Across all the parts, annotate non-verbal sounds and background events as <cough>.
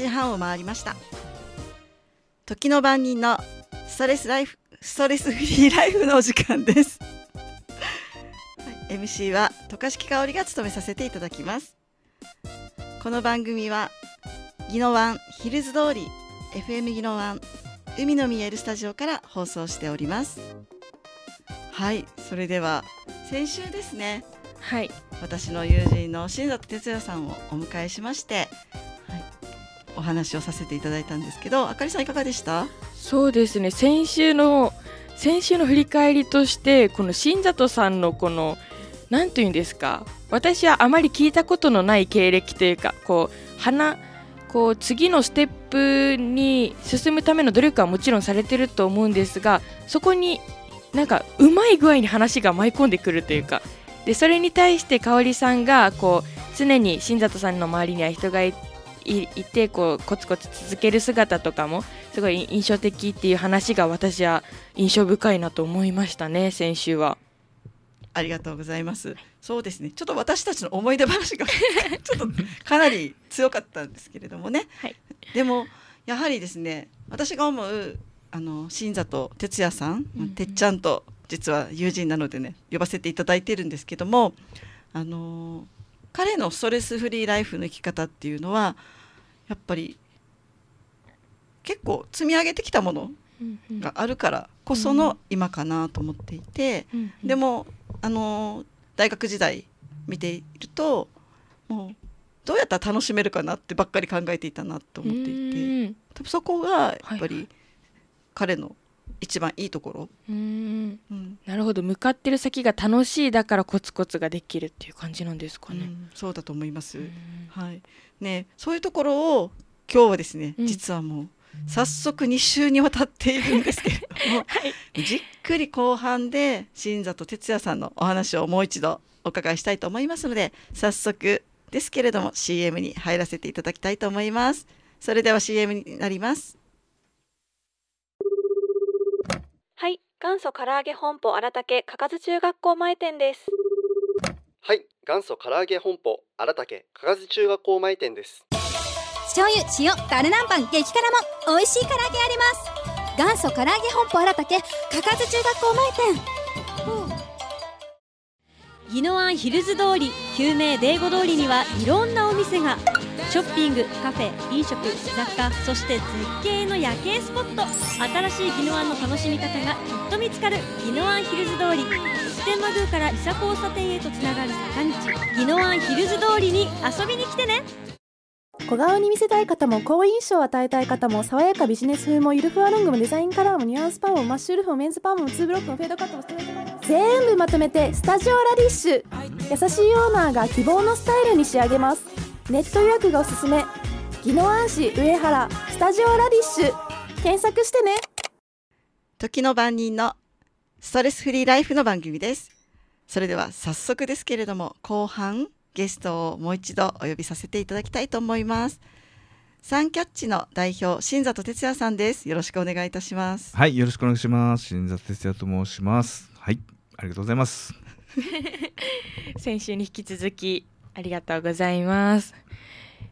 時半を回りました時の番人のストレスライフストレスフリーライフのお時間です MC は渡嘉敷香織が務めさせていただきますこの番組は宜野湾ヒルズ通り FM 宜野湾海の見えるスタジオから放送しておりますはいそれでは先週ですねはい私の友人の新里哲也さんをお迎えしましてお話をさせていただいたんですけどあかりさんいかがでしたそうですね先週の先週の振り返りとしてこの新里さんのこの何て言うんですか私はあまり聞いたことのない経歴というかこう花こう次のステップに進むための努力はもちろんされてると思うんですがそこになんかうまい具合に話が舞い込んでくるというかでそれに対して香織さんがこう常に新里さんの周りには人がいいてこうコツコツ続ける姿とかもすごい印象的っていう話が私は印象深いなと思いましたね先週は。ありがとうございます。そうですね。ちょっと私たちの思い出話が <laughs> ちょっとかなり強かったんですけれどもね。はい、でもやはりですね、私が思うあの新里哲也さん、うん、てっちゃんと実は友人なのでね呼ばせていただいてるんですけども、あの彼のストレスフリーライフの生き方っていうのはやっぱり結構積み上げてきたものがあるからこその今かなと思っていて、でもあの大学時代見ているともうどうやったら楽しめるかなってばっかり考えていたなと思っていて、そこがやっぱり彼の一番いいところうん、うん、なるほど向かってる先が楽しいだからコツコツができるっていう感じなんですかね、うん、そうだと思います、はいね、そういうところを今日はですね、実はもう早速2週にわたっているんですけれども、<laughs> はい、じっくり後半で新里哲也さんのお話をもう一度お伺いしたいと思いますので早速ですけれども CM に入らせていただきたいと思いますそれでは CM になりますはい、元祖唐揚げ本舗荒竹かかず中学校前店です。はい、元祖唐揚げ本舗荒竹かかず中学校前店です。醤油、塩、ガルナンパン、激辛も美味しい唐揚げあります。元祖唐揚げ本舗荒竹かかず中学校前店。宜野湾ヒルズ通り、救命デーゴ通りにはいろんなお店が。ショッピングカフェ飲食雑貨そして絶景の夜景スポット新しい宜野湾の楽しみ方がきっと見つかる宜野湾ヒルズ通り普天満宮から伊佐交差点へとつながる坂道宜野湾ヒルズ通りに遊びに来てね小顔に見せたい方も好印象を与えたい方も爽やかビジネス風もゆるふわロングもデザインカラーもニュアンスパンもマッシュルフもメンズパンもツーブロックもフェードカットもスー全部まとめてスタジオラディッシュ優しいオーナーが希望のスタイルに仕上げますネット予約がおすすめ宜野湾市上原スタジオラディッシュ検索してね時の番人のストレスフリーライフの番組ですそれでは早速ですけれども後半ゲストをもう一度お呼びさせていただきたいと思いますサンキャッチの代表新里哲也さんですよろしくお願いいたしますはいよろしくお願いします新里哲也と申しますはいありがとうございます <laughs> 先週に引き続きありがとうございます。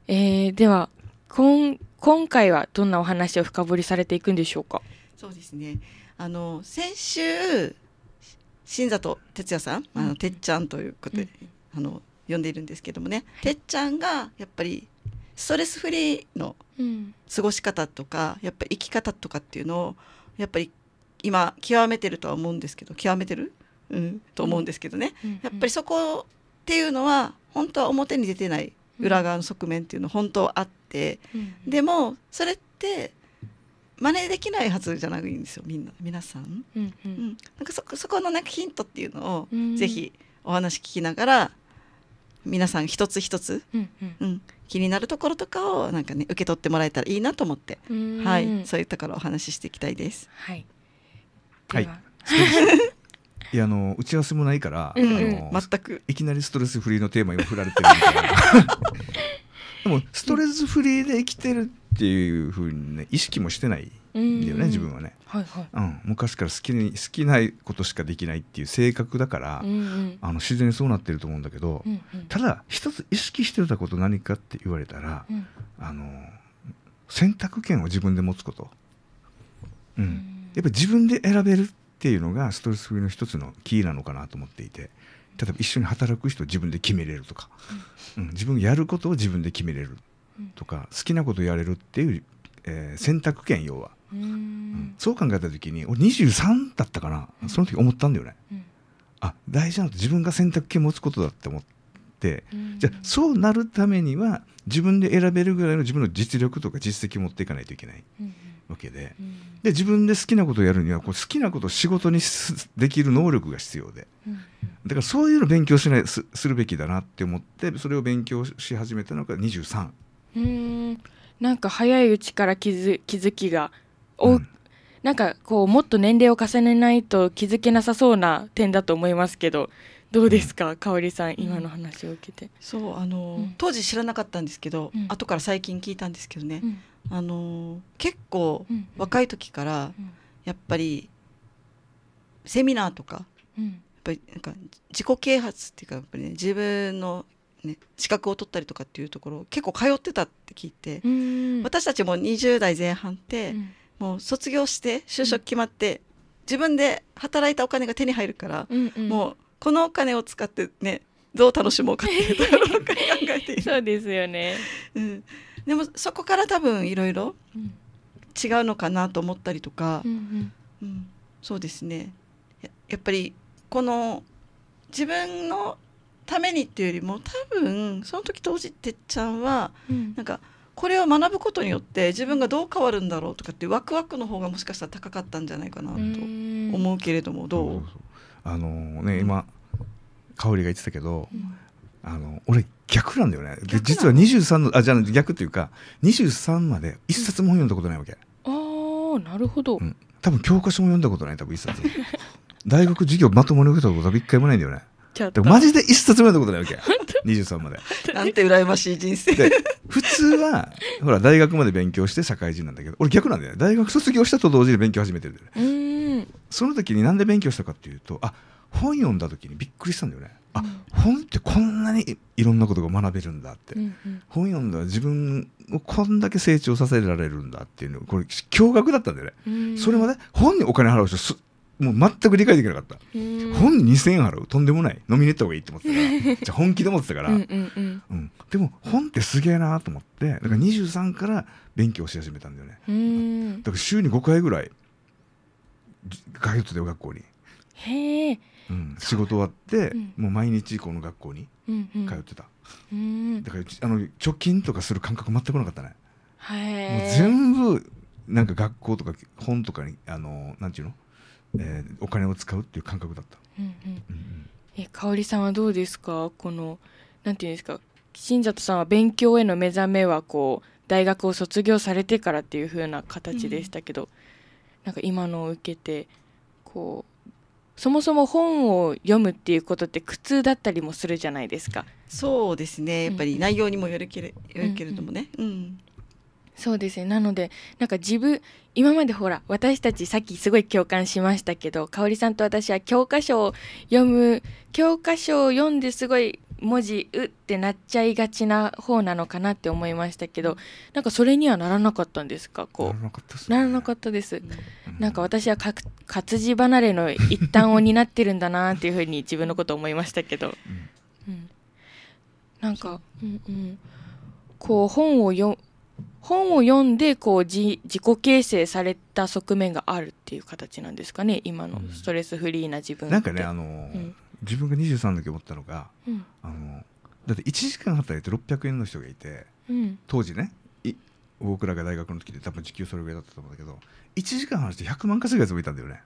えー、では今今回はどんなお話を深掘りされていくんでしょうか。そうですね。あの先週新里哲也さん、あの、うん、てっちゃんということで、うん、あの呼んでいるんですけどもね、はい、てっちゃんがやっぱりストレスフリーの過ごし方とか、やっぱり生き方とかっていうのをやっぱり今極めてるとは思うんですけど極めてる、うん、と思うんですけどね、うん、やっぱりそこっていうのは本当は表に出てない裏側の側面っていうの本当はあって、でもそれって真似できないはずじゃないんですよみんな皆さん。うんうん、なんかそそこのなんかヒントっていうのを、ぜひお話聞きながら皆さん一つ一つ、うんうん気になるところとかをなんか、ね、受け取ってもらえたらいいなと思って、はい、そういうところお話ししていきたいです。はい、では、はいはいいやあの打ち合わせもないから、うんうん、全くいきなりストレスフリーのテーマ今振られてるみたいな <laughs> でもストレスフリーで生きてるっていうふうにね意識もしてないんだよね自分はね、はいはいうん、昔から好きに好きなことしかできないっていう性格だから、うんうん、あの自然にそうなってると思うんだけど、うんうん、ただ一つ意識してたこと何かって言われたら、うん、あの選択権を自分で持つこと、うん、やっぱり自分で選べるっていうのがストレスフリーの一つのキーなのかなと思っていて例えば一緒に働く人を自分で決めれるとか、うん、自分やることを自分で決めれるとか、好きなことやれるっていう、えー、選択権要は、うん、そう考えた時に俺23だったかな、うん、その時思ったんだよね、うん、あ大事なのって自分が選択権持つことだって思って、じゃそうなるためには自分で選べるぐらいの自分の実力とか実績を持っていかないといけない。わけでうん、で自分で好きなことをやるにはこう好きなことを仕事にできる能力が必要で、うん、だからそういうの勉強しないするべきだなって思ってそれを勉強し始めたのが23。うんなんか早いうちから気づ気づきがお、うん、なんかこうもっと年齢を重ねないと気づけなさそうな点だと思いますけどどうですか、香里さん今の話を受けて。そうあの、うん、当時知らなかったんですけど、うん、後から最近聞いたんですけどね、うん、あの結構若い時からやっぱりセミナーとか、やっぱりなんか自己啓発っていうかやっぱり、ね、自分のね、資格を取ったりとかっていうところ結構通ってたって聞いて、私たちも20代前半って、もう卒業して就職決まって、自分で働いたお金が手に入るから、うんうん、もうこのお金を使ってねどう楽しもうかっていうところを考えている <laughs> そうですよね、うん、でもそこから多分いろいろ違うのかなと思ったりとか、うんうん、うん、そうですねやっぱりこの自分のためにっていうよりも多分その時当時てっちゃんは、うん、なんかこれを学ぶことによって自分がどう変わるんだろうとかってワクワクの方がもしかしたら高かったんじゃないかなと思うけれどもどうあのね今香りが言ってたけど、あの俺逆なんだよねで実は23のあじゃあ逆ていうか23まで一冊も読んだことないわけ、ああなるほど、うん、多分教科書も読んだことない多分一冊 <laughs> 大学授業まともに受けたことは一回もないんだよねマジで一冊も読んだことないわけ23 <laughs> までなんて羨ましい人生で普通はほら大学まで勉強して社会人なんだけど俺逆なんだよね大学卒業したと同時に勉強始めてるんだよねその時に何で勉強したかっていうとあ本読んだ時にびっくりしたんだよね。あ、本ってこんなにいろんなことが学べるんだって、うんうん、本読んだら自分をこんだけ成長させられるんだっていうのこれ驚愕だったんだよね、うん、それまで、ね、本にお金払う人すもう全く理解できなかった、うん、本に2000円払うとんでもない飲みに行った方がいいって思ってたから <laughs> じゃ本気で思ってたからうん、でも本ってすげえなと思ってだから23から勉強し始めたんだよねだから週に5回ぐらい通って学校に。へえ、うん、仕事終わって、もう毎日この学校に通ってた、うんだからあの貯金とかする感覚全くなかったねもう全部なんか学校とか本とかにあのなんていうの、えー、お金を使うっていう感覚だった、うんうんえ香さんはどうですかこのなんていうんですか新里さんは勉強への目覚めはこう大学を卒業されてからっていうふうな形でしたけど、なんか今のを受けてこうそもそも本を読むっていうことって苦痛だったりもするじゃないですか。そうですねやっぱり内容にもよるけれ,、よるけれどもね。うん、うんそうですねなのでなんか自分今までほら私たちさっきすごい共感しましたけどかおりさんと私は教科書を読む教科書を読んですごい文字うってなっちゃいがちな方なのかなって思いましたけどなんかそれにはならなかったんですかこうならなかったです、ね、ならなかったです、ん、なんか私はか活字離れの一端を担ってるんだなっていうふうに自分のこと思いましたけど、うん、うん、なんか、うんうん、こう本を読む本を読んでこう自自己形成された側面があるっていう形なんですかね今のストレスフリーな自分、うん、なんかねあのーうん、自分が23の時思ったのが、うん、あのだって1時間働いて600円の人がいて、当時ね僕らが大学の時で多分時給それぐらいだったと思うんだけど1時間話して100万稼ぐやつもいたんだよね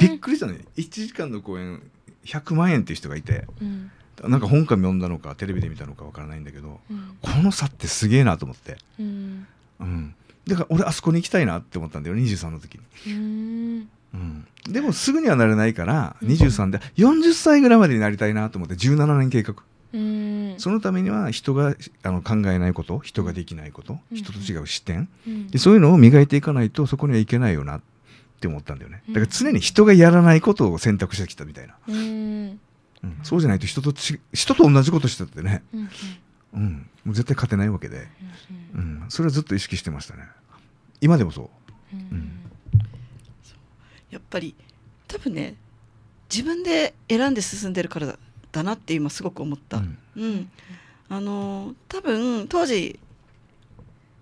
びっくりしたね1時間の公演100万円っていう人がいて、うん、なんか本か読んだのかテレビで見たのかわからないんだけど、うん、この差ってすげえなと思って、うん、うん、だから俺あそこに行きたいなって思ったんだよ23の時に。うん、でもすぐにはなれないから23で40歳ぐらいまでになりたいなと思って17年計画そのためには人があの考えないこと人ができないこと、うん、人と違う視点、でそういうのを磨いていかないとそこにはいけないよなって思ったんだよねだから常に人がやらないことを選択してきたみたいな。そうじゃないと人とち人と同じことしててね、うんうん、もう絶対勝てないわけで、うん、それはずっと意識してましたね今でもそう,、うんやっぱり多分ね自分で選んで進んでるからだだなって今すごく思った、うん、うん、あの多分当時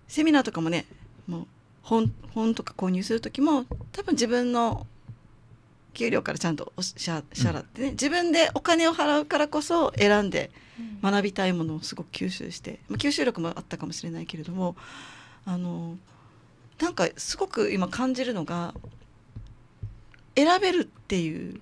セミナーとかもねもう本本とか購入する時も多分自分の給料からちゃんとおしゃ支払ってね、自分でお金を払うからこそ選んで学びたいものをすごく吸収して、まあ、吸収力もあったかもしれないけれどもあのなんかすごく今感じるのが選べるっていう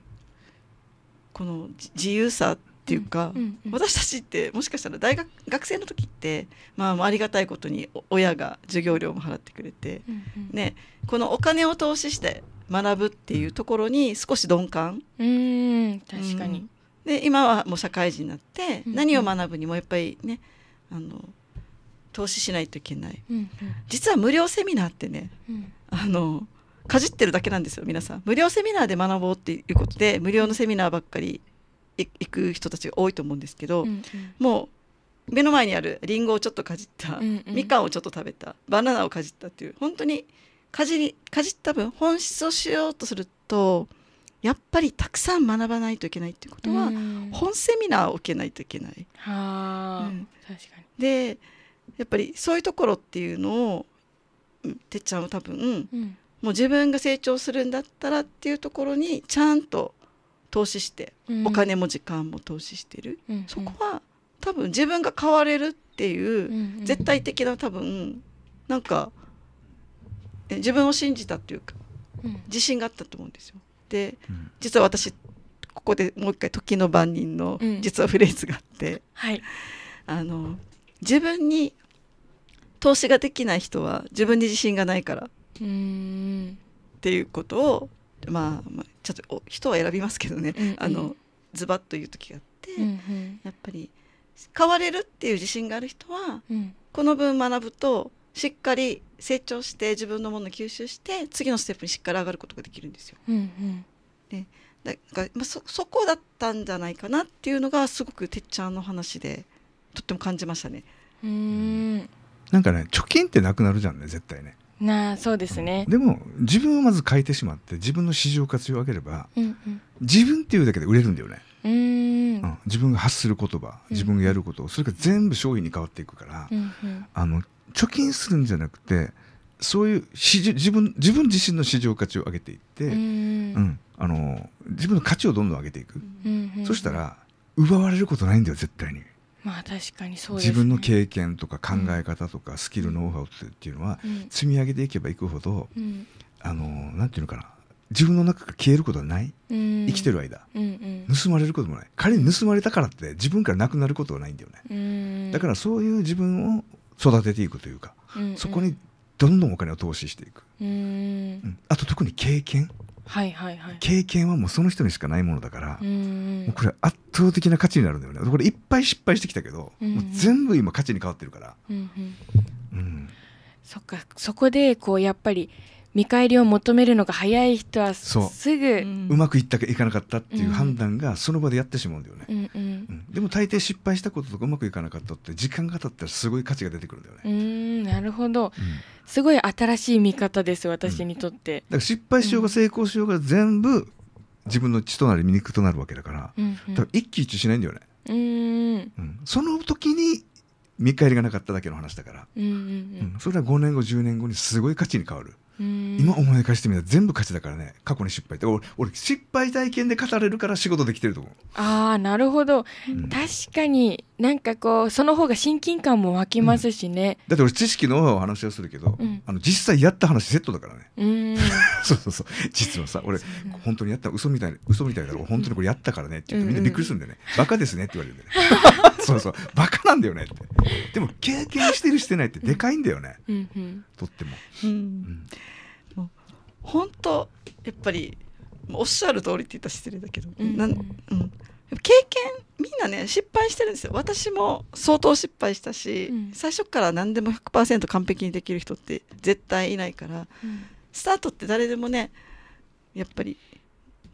この自由さっていうか、私たちってもしかしたら大学学生の時って、まあ、ありがたいことに親が授業料も払ってくれて、うんうん、ね、このお金を投資して学ぶっていうところに少し鈍感。うん確かに、うん、で今はもう社会人になって、うんうん、何を学ぶにもやっぱりねあの投資しないといけない、うんうん、実は無料セミナーってね、うん、あのかじってるだけなんですよ皆さん無料セミナーで学ぼうっていうことで無料のセミナーばっかり行く人たちが多いと思うんですけど、うんうん、もう目の前にあるりんごをちょっとかじった、うんうん、みかんをちょっと食べたバナナをかじったっていう本当にかじりかじった分本質をしようとするとやっぱりたくさん学ばないといけないっていうことは、うん、本セミナーを受けないといけない。はうん、確かにでやっぱりそういうところっていうのをてっちゃんは多分、うん、もう自分が成長するんだったらっていうところにちゃんと投資して、うん、お金も時間も投資してる、うんうん、そこは多分自分が変われるっていう絶対的な多分なんか。自分を信じたというか、自信があったと思うんですよ。で、実は私ここでもう一回「時の番人」の実はフレーズがあって、はい、あの自分に投資ができない人は自分に自信がないからっていうことを、まあ、まあ、ちょっと人は選びますけどね、うんうん、あのズバッと言う時があって、うんうん、やっぱり変われるっていう自信がある人は、うん、この分学ぶとしっかり成長して自分のものを吸収して次のステップにしっかり上がることができるんですよ。うんうんね、だから、まあ、そそこだったんじゃないかなっていうのがすごくてっちゃんの話でとっても感じましたね。うんなんかね貯金ってなくなるじゃんね絶対ね。なあそうですね、うん、でも自分をまず変えてしまって自分の市場活用を上げれば、うんうん、自分っていうだけで売れるんだよね。うん、自分が発する言葉自分がやること、それが全部商品に変わっていくから、あの貯金するんじゃなくてそういう自分自分自身の市場価値を上げていって、うんあの自分の価値をどんどん上げていく、そしたら奪われることないんだよ絶対に。まあ確かにそう、ね、自分の経験とか考え方とか、スキルノウハウっていうのは積み上げていけばいくほど、うん、あのなんていうのかな自分の中が消えることはない、生きてる間、うんうん、盗まれることもない仮に盗まれたからって自分からなくなることはないんだよね、だからそういう自分を育てていくというか、うんうん、そこにどんどんお金を投資していく、うん、あと特に経験、はいはいはい、経験はもうその人にしかないものだからもうこれ圧倒的な価値になるんだよねこれいっぱい失敗してきたけど、うんうん、もう全部今価値に変わってるから、うんうん、そっかそこでこうやっぱり見返りを求めるのが早い人はすぐ、うまくいったかいかなかったっていう判断がその場でやってしまうんだよね、でも大抵失敗したこととかうまくいかなかったって時間が経ったらすごい価値が出てくるんだよねうんなるほど、すごい新しい見方です私にとって、だから失敗しようが成功しようが全部自分の血となり醜となるわけだから,、一喜一憂しないんだよねその時に見返りがなかっただけの話だから、それは5年後10年後にすごい価値に変わる、うん今思い返してみたら全部勝ちだからね過去に失敗って俺俺失敗体験で語れるから仕事できてると思うああなるほど、うん、確かになんかこうその方が親近感も湧きますしね、うん、だって俺知識の話をするけど、うん、あの実際やった話セットだからねうん <laughs> そうそうそう実はさ俺本当にやった嘘みたい嘘みたいだろ本当にこれやったからねって言ってみんなびっくりするんだよね、うん、バカですねって言われるんだよね <laughs> そうそうバカなんだよねってでも経験してるしてないってでかいんだよね、うんうん、とっても、うん本当やっぱりおっしゃる通りって言ったら失礼だけど、うんなうん、経験みんなね失敗してるんですよ私も相当失敗したし、うん、最初から何でも100%完璧にできる人って絶対いないから、うん、スタートって誰でもねやっぱり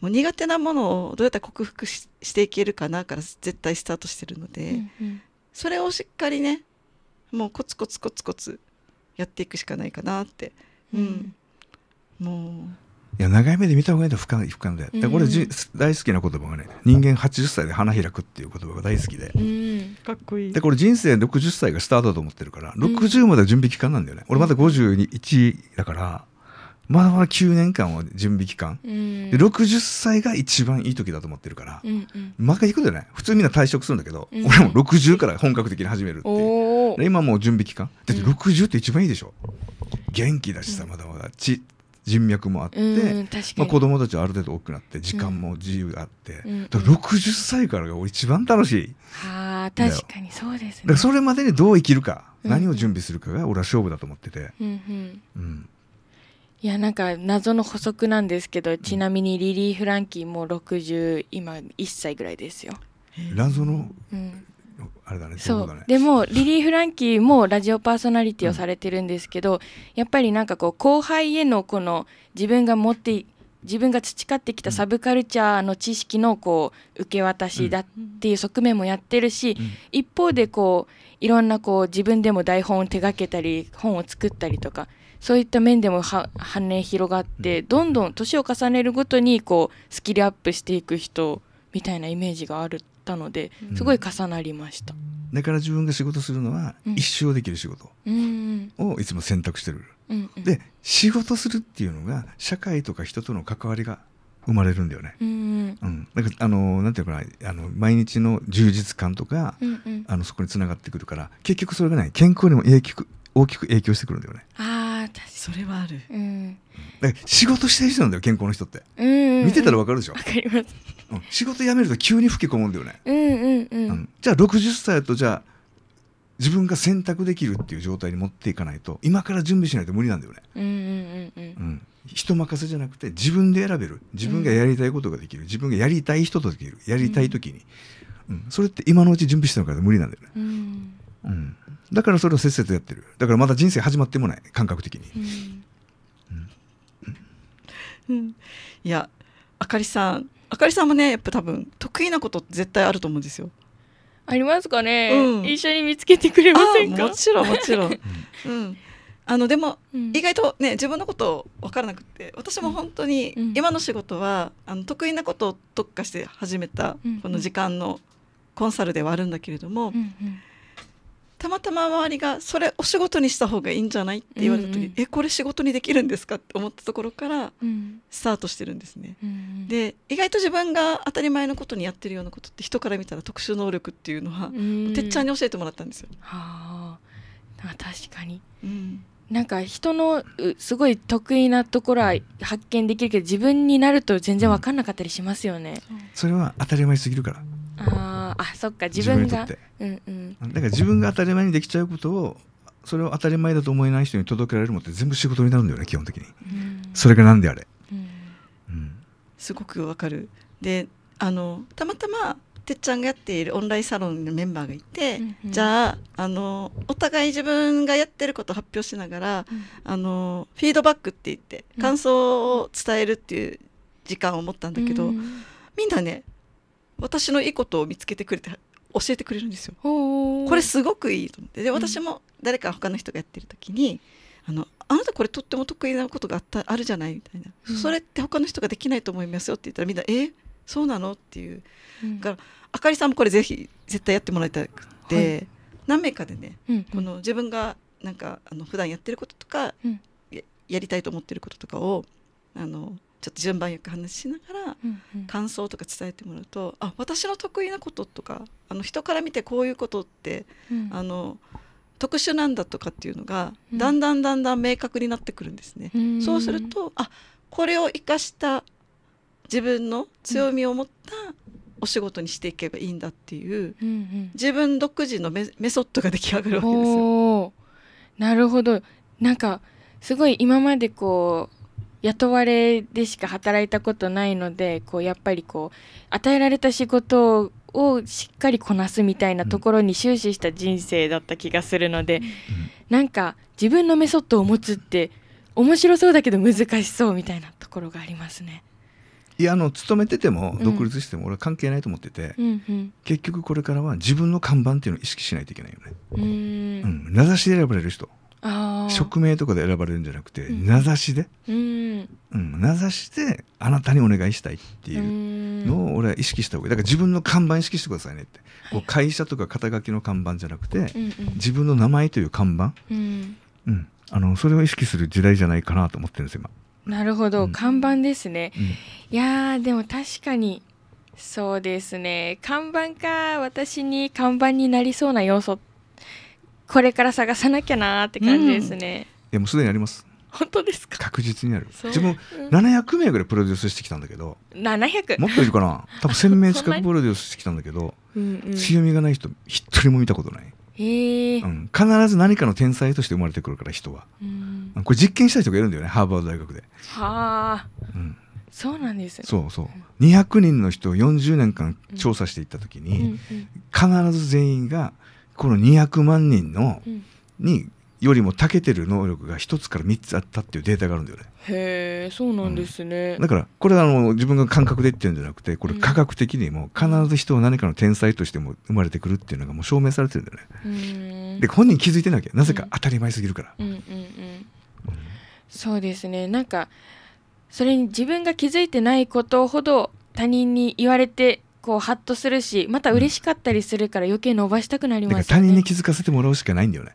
もう苦手なものをどうやって克服していけるかなから絶対スタートしてるので、うんうん、それをしっかりねもうコツコツコツコツやっていくしかないかなって、うん、うん、もういや長い目で見た方がいいと不可不可能で、でこれ俺じ大好きな言葉がね人間80歳で花開くっていう言葉が大好きで、かっこいいでこれ人生60歳がスタートだと思ってるから60まで準備期間なんだよね、俺まだ51だから、まだまだ9年間は準備期間、で60歳が一番いい時だと思ってるから、うんまたいくじゃない普通みんな退職するんだけど、うん、俺も60から本格的に始めるっていう今もう準備期間だって60って一番いいでしょ、う元気だしさまだまだち人脈もあって、まあ、子供たちはある程度大きくなって時間も自由があって、うん、60歳からが一番楽しい。あ、うん、確かにそうですねそれまでにどう生きるか、うん、何を準備するかが俺は勝負だと思ってて。うんうんいやなんか謎の補足なんですけどちなみにリリー・フランキーも60今1歳ぐらいですよ。謎の、うん、あれだねそう、ね、でもリリー・フランキーもラジオパーソナリティをされてるんですけど、うん、やっぱりなんかこう後輩へのこの自分が持って自分が培ってきたサブカルチャーの知識のこう受け渡しだっていう側面もやってるし、うん、一方でこういろんなこう自分でも台本を手がけたり本を作ったりとかそういった面でも反映広がって、どんどん年を重ねるごとにこうスキルアップしていく人みたいなイメージがあるしたので、すごい重なりました、うん、だから自分が仕事するのは一生できる仕事をいつも選択してる、うんうん、で仕事するっていうのが社会とか人との関わりが生まれるんだよね。うん、うん、だかあのなんていうかなあの毎日の充実感とか、うんうん、あのそこにつながってくるから結局それがね健康にも影響大きく影響してくるんだよね。ああそれはある。うん、だ仕事してる人なんだよ健康の人って。うん、うん、見てたらわかるでしょ。わかります。仕事辞めると急に吹き込むんだよね、うんうんうんじゃあ60歳とじゃあ自分が選択できるっていう状態に持っていかないと今から準備しないと無理なんだよね、うんうんうんうん、人任せじゃなくて自分で選べる自分がやりたいことができる、自分がやりたい人とできるやりたい時に、うん、うん、それって今のうち準備してるから無理なんだよね、うん、うん、だからそれをせっせとやってるだからまだ人生始まってもない感覚的に、うんうん、いやあかりさんあかりさんもねやっぱ多分得意なこと絶対あると思うんですよありますかね、うん、一緒に見つけてくれませんかもちろんもちろん、うん、あのでも、うん、意外とね自分のこと分からなくて私も本当に今の仕事は、あの得意なことを特化して始めたこの時間のコンサルではあるんだけれども、うんうんたまたま周りがそれお仕事にした方がいいんじゃないって言われた時に、うんうん、えこれ仕事にできるんですかって思ったところからスタートしてるんですね。うんうん、で意外と自分が当たり前のことにやってるようなことって人から見たら特殊能力っていうのは、うん、てっちゃんに教えてもらったんですよ。はあ確かに、うん、なんか人のすごい得意なところは発見できるけど自分になると全然分かんなかったりしますよね。それは当たり前すぎるからああそっか自分がうんうん、だから自分が当たり前にできちゃうことをそれを当たり前だと思えない人に届けられるのって全部仕事になるんだよね基本的に、それが何であれ、すごくわかるであのたまたまてっちゃんがやっているオンラインサロンのメンバーがいて、じゃああのお互い自分がやってることを発表しながら、うん、あのフィードバックって言って感想を伝えるっていう時間を持ったんだけど、うん、みんなね私のいいことを見つけてくれて教えてくれるんですよ。これすごくいいと思ってで私も誰か他の人がやってる時に「あのあなたこれとっても得意なことがあったあるじゃない」みたいな、うん、それって他の人ができないと思いますよ」って言ったらみんな「えそうなの?」っていう、うん、だからあかりさんもこれぜひ絶対やってもらいたくて、はい、何名かでね、うんうん、この自分がなんかあの普段やってることとか、うん、やりたいと思ってることとかをあのちょっと順番よく話しながら感想とか伝えてもらうと、うんあ私の得意なこととかあの人から見てこういうことって、うん、あの特殊なんだとかっていうのが、うん、だんだんだんだん明確になってくるんですね。うん、そうするとあこれを生かした自分の強みを持ったお仕事にしていけばいいんだっていう、うんうん、自分独自のメソッドが出来上がるわけですよ。なるほどなんかすごい今までこう雇われでしか働いたことないのでこうやっぱりこう与えられた仕事をしっかりこなすみたいなところに終始した人生だった気がするので、うん、なんか自分のメソッドを持つって面白そうだけど難しそうみたいなところがありますね。いやあの勤めてても独立しても俺は関係ないと思ってて、うんうんうん、結局これからは自分の看板っていうのを意識しないといけないよね。うん、名指しで選ばれる人職名とかで選ばれるんじゃなくて、うん、名指しで、うん、うん、名指しであなたにお願いしたいっていうのを俺は意識した方がいいだから自分の看板意識してくださいねって、はい、こう会社とか肩書きの看板じゃなくて、うんうん、自分の名前という看板、うんうん、あのそれを意識する時代じゃないかなと思ってるんです今。なるほど、うん、看板ですね、いやでも確かにそうですね看板か私に看板になりそうな要素ってこれから探さなきゃなって感じですね、うん、いやもうすでにあります本当ですか確実にある自分700名ぐらいプロデュースしてきたんだけど 700? もっといるかな <laughs> 多分1000名近くプロデュースしてきたんだけど強みがない人一人も見たことないへえ、必ず何かの天才として生まれてくるから人は、これ実験したい人がいるんだよねハーバード大学ではあ、そうなんですねそうそう200人の人を40年間調査していった時に、必ず全員が「この200万人の、によりもたけてる能力が1つから3つあったっていうデータがあるんだよね。へえそうなんですね、うん、だからこれはあの自分が感覚で言ってるんじゃなくてこれ科学的にも必ず人は何かの天才としても生まれてくるっていうのがもう証明されてるんだよね。で本人気づいてなきゃなぜか当たり前すぎるから。そうですねなんかそれに自分が気づいてないことほど他人に言われてこうハッとするしまた嬉しかったりするから余計伸ばしたくなります、ね、他人に気づかせてもらうしかないんだよね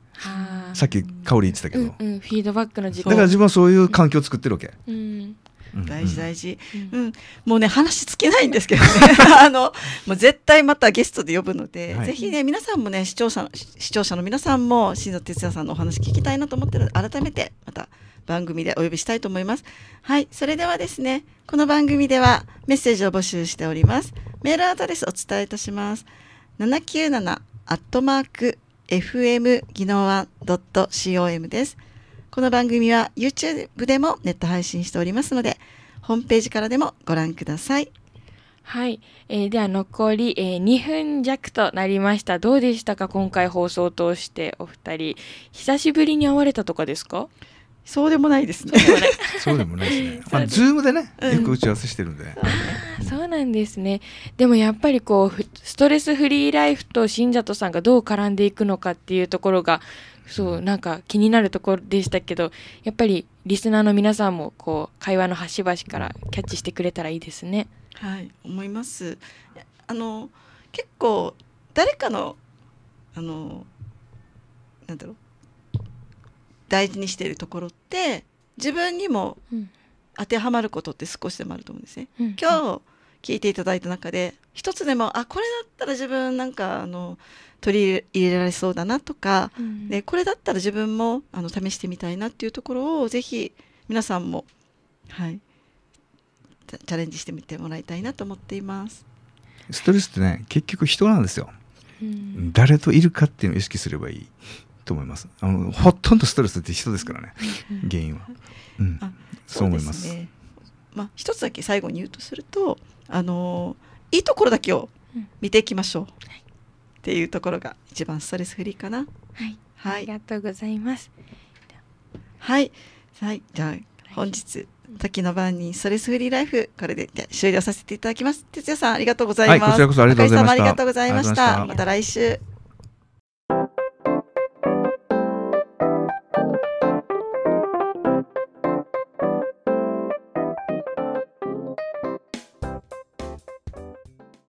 さっき香り言ってたけど、うんうん、フィードバックの時間だから自分はそういう環境を作ってるわけ、うん、うん、大事大事、うん、うん、もうね話尽きないんですけどね <laughs> あのもう絶対またゲストで呼ぶので、はい、ぜひね皆さんもね視聴者視聴者の皆さんも新野哲也さんのお話聞きたいなと思ってる改めてまた番組でお呼びしたいと思います。はい、それではですね、この番組ではメッセージを募集しております。メールアドレスお伝えいたします。797アットマーク fm 技能ワ .com です。この番組は YouTube でもネット配信しておりますので、ホームページからでもご覧ください。はい、えー、では残り、えー、2分弱となりましたどうでしたか今回放送を通してお二人久しぶりに会われたとかですかそうでもないですね。そうでもない <laughs> ですね。まあ、ズームでね、よく打ち合わせしてるんで。そうなんですね。でもやっぱりこう、ストレスフリーライフと信者とさんがどう絡んでいくのかっていうところが、そう、なんか気になるところでしたけど、やっぱりリスナーの皆さんも、こう、会話の端々からキャッチしてくれたらいいですね。はい、思います。あの、結構、誰かの、あの、なんだろう、大事にしているところって自分にも当てはまることって少しでもあると思うんですね。うん、今日聞いていただいた中で一つでもあこれだったら自分なんかあの取り入れられそうだなとか、うん、でこれだったら自分もあの試してみたいなっていうところをぜひ皆さんも、はい、チャレンジしてみてもらいたいなと思っています。ストレスってね結局人なんですよ。誰といるかっていうのを意識すればいい。と思いますあのほとんどストレスって人ですからね原因は、<laughs> うん、そう思います、ね、まあ、一つだけ最後に言うとするとあのいいところだけを見ていきましょう、うん、っていうところが一番ストレスフリーかな、はい、はい、ありがとうございますはい、はい、じゃあ本日時の番にストレスフリーライフこれで終了させていただきます哲也さんありがとうございます、はい、こちらこそありがとうございましたまた来週